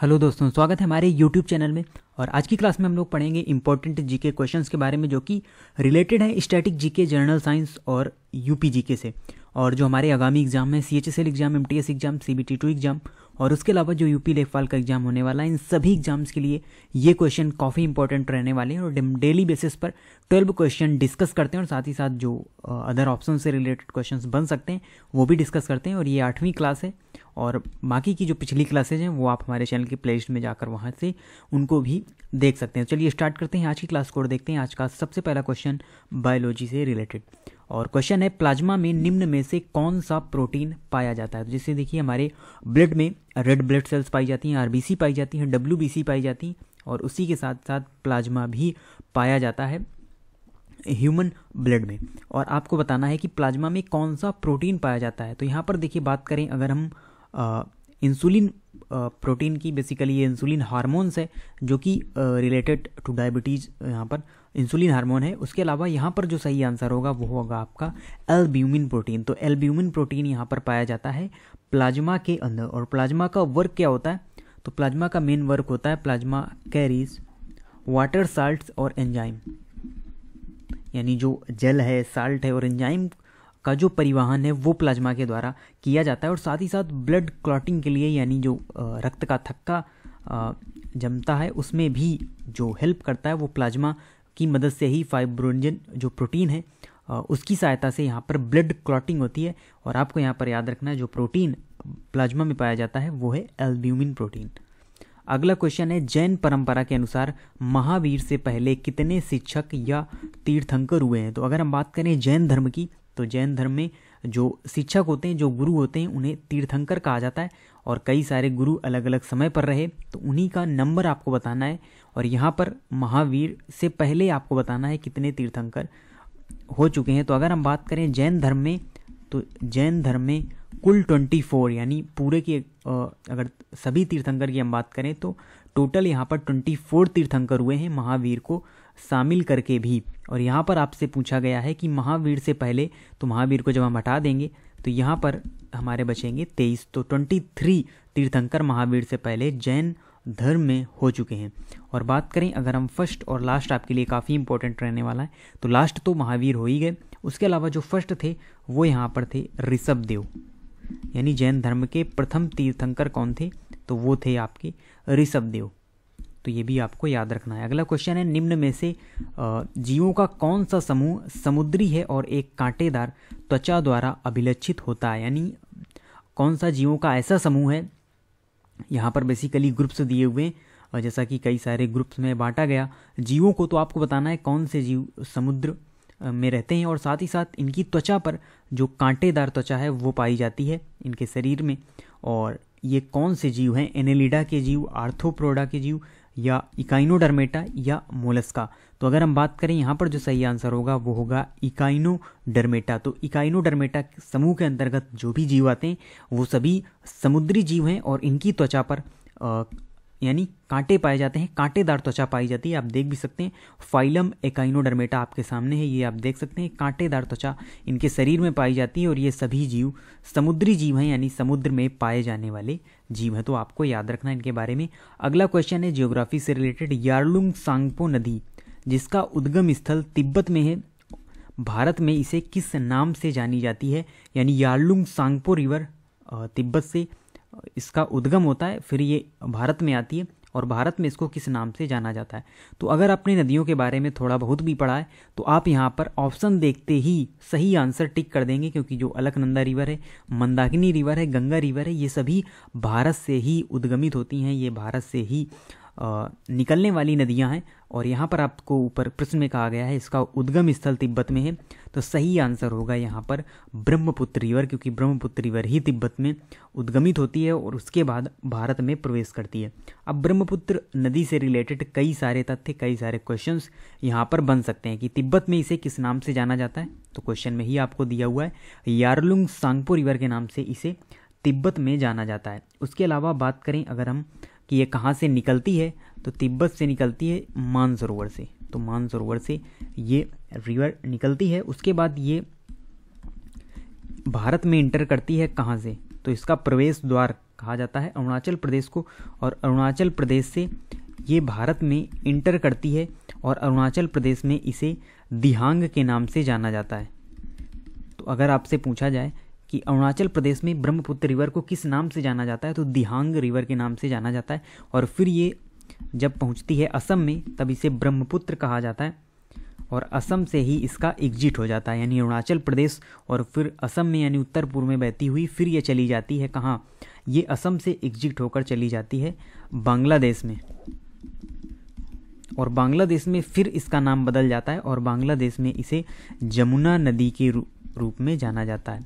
hello दोस्तों स्वागत है हमारे यूट्यूब चैनल में और आज की क्लास में हम लोग पढ़ेंगे इंपॉर्टेंट जीके क्वेश्चंस के बारे में जो कि रिलेटेड है स्टैटिक जीके जनरल साइंस और यूपी जीके से और जो हमारे आगामी एग्जाम है C H S L exam M T S exam C B T two exam और उसके अलावा जो यूपी लेखपाल का एग्जाम होने वाला है इन सभी एग्जाम्स के लिए ये क्वेश्चन काफ़ी इंपॉर्टेंट रहने वाले हैं और डेली बेसिस पर ट्वेल्व क्वेश्चन डिस्कस करते हैं और साथ ही साथ जो अदर ऑप्शन से रिलेटेड क्वेश्चन बन सकते हैं वो भी डिस्कस करते हैं और ये आठवीं क्लास है और बाकी की जो पिछली क्लासेज हैं वो आप हमारे चैनल की प्लेलिस्ट में जाकर वहाँ से उनको भी देख सकते हैं चलिए स्टार्ट करते हैं आज की क्लास को और देखते हैं आज का सबसे पहला क्वेश्चन बायोलॉजी से रिलेटेड और क्वेश्चन है प्लाज्मा में निम्न में से कौन सा प्रोटीन पाया जाता है तो जैसे देखिए हमारे ब्लड में रेड ब्लड सेल्स पाई जाती हैं आरबीसी पाई जाती हैं डब्ल्यू पाई जाती हैं और उसी के साथ साथ प्लाज्मा भी पाया जाता है ह्यूमन ब्लड में और आपको बताना है कि प्लाज्मा में कौन सा प्रोटीन पाया जाता है तो यहाँ पर देखिए बात करें अगर हम इंसुलिन प्रोटीन की बेसिकली ये इंसुलिन हार्मोन्स है जो कि रिलेटेड टू डायबिटीज़ यहाँ पर इंसुलिन हार्मोन है उसके अलावा यहाँ पर जो सही आंसर होगा वो होगा आपका एल्ब्यूमिन प्रोटीन तो एल्ब्यूमिन प्रोटीन यहाँ पर पाया जाता है प्लाज्मा के अंदर और प्लाज्मा का वर्क क्या होता है तो प्लाज्मा का मेन वर्क होता है प्लाज्मा कैरीज वाटर साल्ट और एंजाइम यानी जो जेल है साल्ट है और एंजाइम का जो परिवहन है वो प्लाज्मा के द्वारा किया जाता है और साथ ही साथ ब्लड क्लॉटिंग के लिए यानी जो रक्त का थक्का जमता है उसमें भी जो हेल्प करता है वो प्लाज्मा की मदद से ही फाइब्रोजन जो प्रोटीन है उसकी सहायता से यहाँ पर ब्लड क्लॉटिंग होती है और आपको यहाँ पर याद रखना है जो प्रोटीन प्लाज्मा में पाया जाता है वो है एल्ब्यूमिन प्रोटीन अगला क्वेश्चन है जैन परंपरा के अनुसार महावीर से पहले कितने शिक्षक या तीर्थंकर हुए हैं तो अगर हम बात करें जैन धर्म की तो जैन धर्म में जो शिक्षक होते हैं जो गुरु होते हैं उन्हें तीर्थंकर कहा जाता है और कई सारे गुरु अलग अलग समय पर रहे तो उन्हीं का नंबर आपको बताना है और यहाँ पर महावीर से पहले आपको बताना है कितने तीर्थंकर हो चुके हैं तो अगर हम बात करें जैन धर्म में तो जैन धर्म में कुल ट्वेंटी फोर यानी पूरे की अगर सभी तीर्थंकर की हम बात करें तो टोटल यहाँ पर ट्वेंटी फोर तीर्थंकर हुए हैं महावीर को शामिल करके भी और यहाँ पर आपसे पूछा गया है कि महावीर से पहले तो महावीर को जब हम हटा देंगे तो यहाँ पर हमारे बचेंगे तेईस तो ट्वेंटी थ्री तीर्थंकर महावीर से पहले जैन धर्म में हो चुके हैं और बात करें अगर हम फर्स्ट और लास्ट आपके लिए काफ़ी इंपॉर्टेंट रहने वाला है तो लास्ट तो महावीर हो ही गए उसके अलावा जो फर्स्ट थे वो यहाँ पर थे ऋषभ देव यानी जैन धर्म के प्रथम तीर्थंकर कौन थे तो वो थे आपके ऋषभ देव तो ये भी आपको याद रखना है अगला क्वेश्चन है निम्न में से जीवों का कौन सा समूह समुद्री है और एक कांटेदार त्वचा द्वारा अभिलक्षित होता है यानी कौन सा जीवों का ऐसा समूह है यहाँ पर बेसिकली ग्रुप्स दिए हुए और जैसा कि कई सारे ग्रुप्स में बांटा गया जीवों को तो आपको बताना है कौन से जीव समुद्र में रहते हैं और साथ ही साथ इनकी त्वचा पर जो कांटेदार त्वचा है वो पाई जाती है इनके शरीर में और ये कौन से जीव हैं एनेलिडा के जीव आर्थोप्रोडा के जीव या इकाइनोडर्मेटा या मोलस्का तो अगर हम बात करें यहाँ पर जो सही आंसर होगा वो होगा इकाइनोडर्मेटा तो इकाइनोडर्मेटा समूह के अंतर्गत जो भी जीव आते हैं वो सभी समुद्री जीव हैं और इनकी त्वचा पर यानी कांटे पाए जाते हैं कांटेदार त्वचा पाई जाती है आप देख भी सकते हैं फाइलम एकाइनोडर्मेटा आपके सामने है ये आप देख सकते हैं कांटेदार त्वचा इनके शरीर में पाई जाती है और ये सभी जीव समुद्री जीव हैं यानी समुद्र में पाए जाने वाले जीव है तो आपको याद रखना इनके बारे में अगला क्वेश्चन है जियोग्राफी से रिलेटेड यारलुंग सांगपो नदी जिसका उद्गम स्थल तिब्बत में है भारत में इसे किस नाम से जानी जाती है यानी यारलुंग सांगपो रिवर तिब्बत से इसका उद्गम होता है फिर ये भारत में आती है और भारत में इसको किस नाम से जाना जाता है तो अगर आपने नदियों के बारे में थोड़ा बहुत भी पढ़ा है तो आप यहाँ पर ऑप्शन देखते ही सही आंसर टिक कर देंगे क्योंकि जो अलकनंदा रिवर है मंदाकिनी रिवर है गंगा रिवर है ये सभी भारत से ही उद्गमित होती हैं ये भारत से ही निकलने वाली नदियां हैं और यहाँ पर आपको ऊपर प्रश्न में कहा गया है इसका उद्गम स्थल तिब्बत में है तो सही आंसर होगा यहाँ पर ब्रह्मपुत्र रिवर क्योंकि ब्रह्मपुत्र रिवर ही तिब्बत में उद्गमित होती है और उसके बाद भारत में प्रवेश करती है अब ब्रह्मपुत्र नदी से रिलेटेड कई सारे तथ्य कई सारे क्वेश्चन यहाँ पर बन सकते हैं कि तिब्बत में इसे किस नाम से जाना जाता है तो क्वेश्चन में ही आपको दिया हुआ है यारलुंग सांगपो रिवर के नाम से इसे तिब्बत में जाना जाता है उसके अलावा बात करें अगर हम कि ये कहाँ से निकलती है तो तिब्बत से निकलती है मानसरोवर से तो मानसरोवर से ये रिवर निकलती है उसके बाद ये भारत में इंटर करती है कहाँ से तो इसका प्रवेश द्वार कहा जाता है अरुणाचल प्रदेश को और अरुणाचल प्रदेश से ये भारत में इंटर करती है और अरुणाचल प्रदेश में इसे दिहांग के नाम से जाना जाता है तो अगर आपसे पूछा जाए कि अरुणाचल प्रदेश में ब्रह्मपुत्र रिवर को किस नाम से जाना जाता है तो दिहांग रिवर के नाम से जाना जाता है और फिर ये जब पहुंचती है असम में तब इसे ब्रह्मपुत्र कहा जाता है और असम से ही इसका एग्जिट हो जाता है यानी अरुणाचल प्रदेश और फिर असम में यानी उत्तर पूर्व में बहती हुई फिर ये चली जाती है कहाँ ये असम से एग्जिट होकर चली जाती है बांग्लादेश में और बांग्लादेश में फिर इसका नाम बदल जाता है और बांग्लादेश में इसे जमुना नदी के रूप रूप में जाना जाता है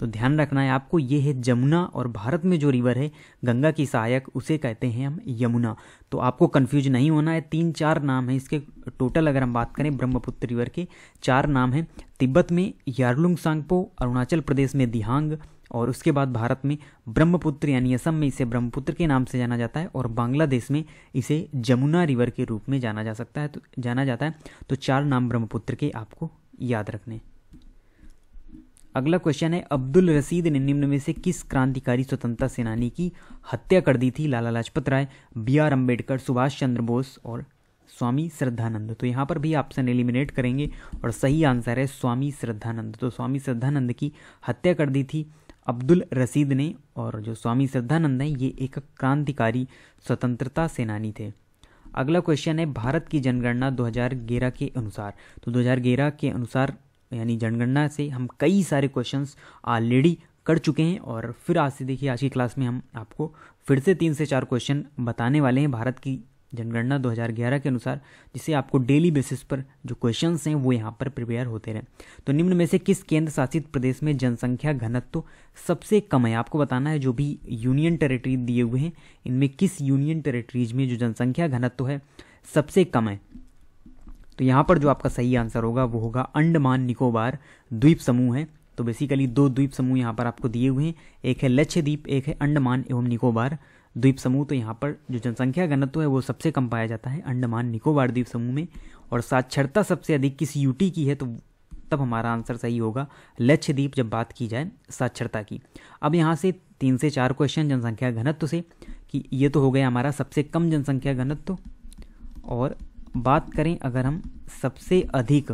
तो ध्यान रखना है आपको ये है जमुना और भारत में जो रिवर है गंगा की सहायक उसे कहते हैं हम यमुना तो आपको कन्फ्यूज नहीं होना है तीन चार नाम है इसके टोटल अगर हम बात करें ब्रह्मपुत्र रिवर के चार नाम हैं तिब्बत में यारलुंग सांगपो अरुणाचल प्रदेश में दिहांग और उसके बाद भारत में ब्रह्मपुत्र यानी असम में इसे ब्रह्मपुत्र के नाम से जाना जाता है और बांग्लादेश में इसे जमुना रिवर के रूप में जाना जा सकता है तो जाना जाता है तो चार नाम ब्रह्मपुत्र के आपको याद रखने अगला क्वेश्चन है अब्दुल रसीद ने निम्न में से किस क्रांतिकारी स्वतंत्रता सेनानी की हत्या कर दी थी लाला लाजपत राय बी आर अम्बेडकर सुभाष चंद्र बोस और स्वामी श्रद्धानंद तो यहाँ पर भी ऑप्शन एलिमिनेट करेंगे और सही आंसर है स्वामी श्रद्धानंद तो स्वामी श्रद्धानंद की हत्या कर दी थी अब्दुल रसीद ने और जो स्वामी श्रद्धानंद हैं ये एक क्रांतिकारी स्वतंत्रता सेनानी थे अगला क्वेश्चन है भारत की जनगणना 2011 के अनुसार तो 2011 के अनुसार यानी जनगणना से हम कई सारे क्वेश्चन ऑलरेडी कर चुके हैं और फिर आज से देखिए आज की क्लास में हम आपको फिर से तीन से चार क्वेश्चन बताने वाले हैं भारत की जनगणना 2011 के अनुसार जिसे आपको डेली बेसिस पर जो क्वेश्चन हैं वो यहाँ पर प्रिपेयर होते रहे तो निम्न में से किस केंद्र शासित प्रदेश में जनसंख्या घनत्व तो सबसे कम है आपको बताना है जो भी यूनियन टेरेटरी दिए हुए हैं इनमें किस यूनियन टेरेटरीज में जो जनसंख्या घनत्व तो है सबसे कम है तो यहाँ पर जो आपका सही आंसर होगा वो होगा अंडमान निकोबार द्वीप समूह है तो बेसिकली दो द्वीप समूह यहाँ पर आपको दिए हुए हैं एक है लक्षद्वीप एक है अंडमान एवं निकोबार द्वीप समूह तो यहाँ पर जो जनसंख्या घनत्व है वो सबसे कम पाया जाता है अंडमान निकोबार द्वीप समूह में और साक्षरता सबसे अधिक किस यूटी की है तो तब हमारा आंसर सही होगा लक्षद्वीप जब बात की जाए साक्षरता की अब यहाँ से तीन से चार क्वेश्चन जनसंख्या घनत्व से कि ये तो हो गया हमारा सबसे कम जनसंख्या घनत्व और बात करें अगर हम सबसे अधिक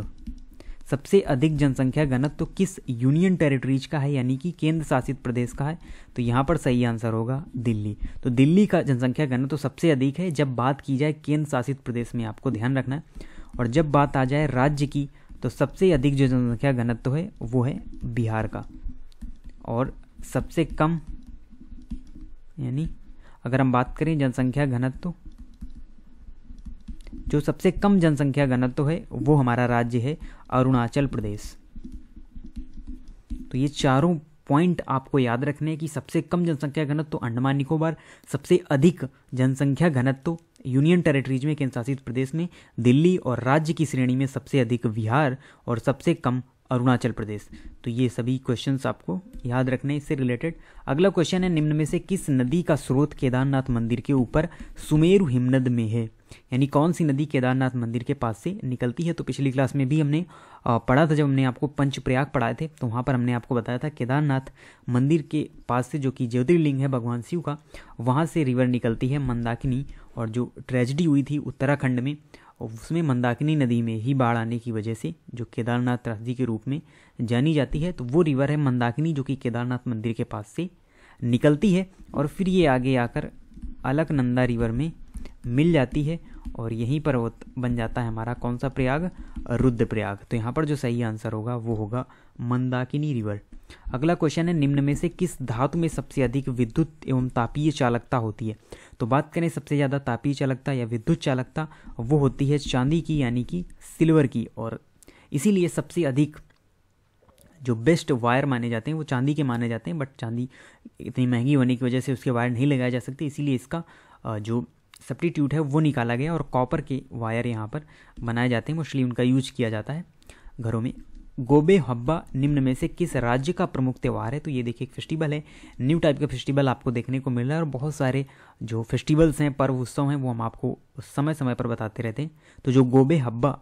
सबसे अधिक जनसंख्या घनत्व तो किस यूनियन टेरिटरीज का है यानी कि केंद्र शासित प्रदेश का है तो यहाँ पर सही आंसर होगा दिल्ली तो दिल्ली का जनसंख्या घनत्व तो सबसे अधिक है जब बात की जाए केंद्र शासित प्रदेश में आपको ध्यान रखना है और जब बात आ जाए राज्य की तो सबसे अधिक जो जनसंख्या घनत्व तो है वो है बिहार का और सबसे कम यानी अगर हम बात करें जनसंख्या घनत्व तो जो सबसे कम जनसंख्या घनत्व है वो हमारा राज्य है अरुणाचल प्रदेश तो ये चारों पॉइंट आपको याद रखने कि सबसे कम जनसंख्या घनत्व अंडमान निकोबार सबसे अधिक जनसंख्या घनत्व यूनियन टेरिटरीज में केंद्रशासित प्रदेश में दिल्ली और राज्य की श्रेणी में सबसे अधिक बिहार और सबसे कम अरुणाचल प्रदेश तो ये सभी क्वेश्चन आपको याद रखने इससे रिलेटेड अगला क्वेश्चन है निम्न में से किस नदी का स्रोत केदारनाथ मंदिर के ऊपर सुमेरु हिमनद में है यानी कौन सी नदी केदारनाथ मंदिर के पास से निकलती है तो पिछली क्लास में भी हमने पढ़ा था जब हमने आपको पंचप्रयाग पढ़ाए थे तो वहाँ पर हमने आपको बताया था केदारनाथ मंदिर के पास से जो कि ज्योतिर्लिंग है भगवान शिव का वहाँ से रिवर निकलती है मंदाकिनी और जो ट्रेजिडी हुई थी उत्तराखंड में उसमें मंदाकिनी नदी में ही बाढ़ आने की वजह से जो केदारनाथ त्रासदी के रूप में जानी जाती है तो वो रिवर है मंदाकिनी जो कि केदारनाथ मंदिर के पास से निकलती है और फिर ये आगे आकर अलकनंदा रिवर में मिल जाती है और यहीं पर बन जाता है हमारा कौन सा प्रयाग रुद्रप्रयाग तो यहाँ पर जो सही आंसर होगा वो होगा मंदाकिनी रिवर अगला क्वेश्चन है निम्न में से किस धातु में सबसे अधिक विद्युत एवं तापीय चालकता होती है तो बात करें सबसे ज़्यादा तापीय चालकता या विद्युत चालकता वो होती है चांदी की यानी कि सिल्वर की और इसीलिए सबसे अधिक जो बेस्ट वायर माने जाते हैं वो चांदी के माने जाते हैं बट चांदी इतनी महंगी होने की वजह से उसके वायर नहीं लगाए जा सकते इसीलिए इसका जो सब्टीट्यूट है वो निकाला गया और कॉपर के वायर यहाँ पर बनाए जाते हैं मोस्टली उनका यूज किया जाता है घरों में गोबे हब्बा निम्न में से किस राज्य का प्रमुख त्यौहार है तो ये देखिए एक फेस्टिवल है न्यू टाइप का फेस्टिवल आपको देखने को मिल रहा है और बहुत सारे जो फेस्टिवल्स हैं पर्व उत्सव हैं वो हम आपको समय समय पर बताते रहते हैं तो जो गोबे हब्बा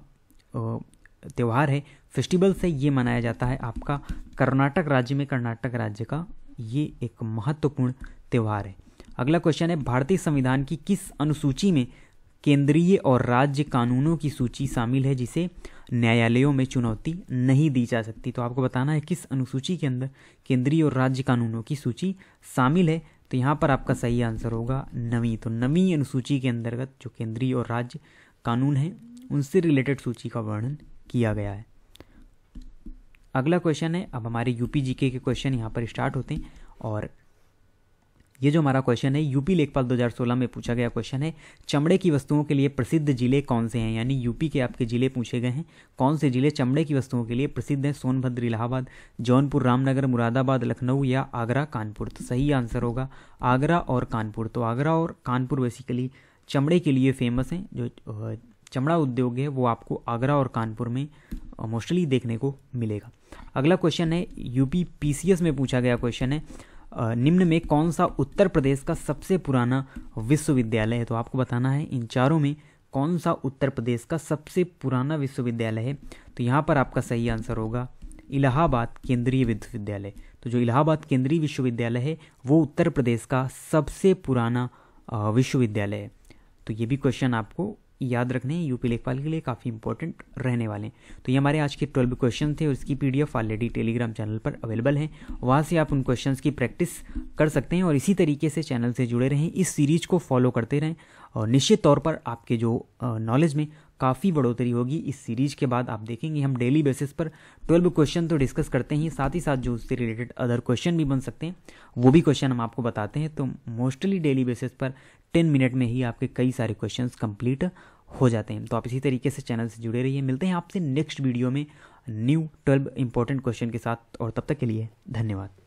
त्यौहार है फेस्टिवल से ये मनाया जाता है आपका कर्नाटक राज्य में कर्नाटक राज्य का ये एक महत्वपूर्ण त्यौहार है अगला क्वेश्चन है भारतीय संविधान की किस अनुसूची में केंद्रीय और राज्य कानूनों की सूची शामिल है जिसे न्यायालयों में चुनौती नहीं दी जा सकती तो आपको बताना है किस अनुसूची के अंदर केंद्रीय और राज्य कानूनों की सूची शामिल है तो यहाँ पर आपका सही आंसर होगा नवी तो नवी अनुसूची के अंतर्गत जो केंद्रीय और राज्य कानून है उनसे रिलेटेड सूची का वर्णन किया गया है अगला क्वेश्चन है अब हमारे यूपी जीके के क्वेश्चन यहाँ पर स्टार्ट होते हैं और ये जो हमारा क्वेश्चन है यूपी लेखपाल 2016 में पूछा गया क्वेश्चन है चमड़े की वस्तुओं के लिए प्रसिद्ध जिले कौन से हैं यानी यूपी के आपके जिले पूछे गए हैं कौन से जिले चमड़े की वस्तुओं के लिए प्रसिद्ध हैं सोनभद्र इलाहाबाद जौनपुर रामनगर मुरादाबाद लखनऊ या आगरा कानपुर तो सही आंसर होगा आगरा और कानपुर तो आगरा और कानपुर बेसिकली चमड़े के लिए फेमस हैं जो चमड़ा उद्योग है वो आपको आगरा और कानपुर में मोस्टली देखने को मिलेगा अगला क्वेश्चन है यूपी पीसीएस में पूछा गया क्वेश्चन है निम्न में कौन सा उत्तर प्रदेश का सबसे पुराना विश्वविद्यालय है तो आपको बताना है इन चारों में कौन सा उत्तर प्रदेश का सबसे पुराना विश्वविद्यालय है तो यहाँ पर आपका सही आंसर होगा इलाहाबाद केंद्रीय विश्वविद्यालय तो जो इलाहाबाद केंद्रीय विश्वविद्यालय है वो उत्तर प्रदेश का सबसे पुराना विश्वविद्यालय है तो ये भी क्वेश्चन आपको याद रखने हैं यूपी लेखपाल के लिए काफ़ी इंपॉर्टेंट रहने वाले हैं तो ये हमारे आज के ट्वेल्व क्वेश्चन थे और इसकी एफ ऑलरेडी टेलीग्राम चैनल पर अवेलेबल है वहाँ से आप उन क्वेश्चन की प्रैक्टिस कर सकते हैं और इसी तरीके से चैनल से जुड़े रहें इस सीरीज को फॉलो करते रहें और निश्चित तौर पर आपके जो नॉलेज में काफ़ी बढ़ोतरी होगी इस सीरीज के बाद आप देखेंगे हम डेली बेसिस पर ट्वेल्व क्वेश्चन तो डिस्कस करते हैं साथ ही साथ जो उससे रिलेटेड अदर क्वेश्चन भी बन सकते हैं वो भी क्वेश्चन हम आपको बताते हैं तो मोस्टली डेली बेसिस पर टेन मिनट में ही आपके कई सारे क्वेश्चन कंप्लीट हो जाते हैं तो आप इसी तरीके से चैनल से जुड़े रहिए मिलते हैं आपसे नेक्स्ट वीडियो में न्यू ट्वेल्व इंपॉर्टेंट क्वेश्चन के साथ और तब तक के लिए धन्यवाद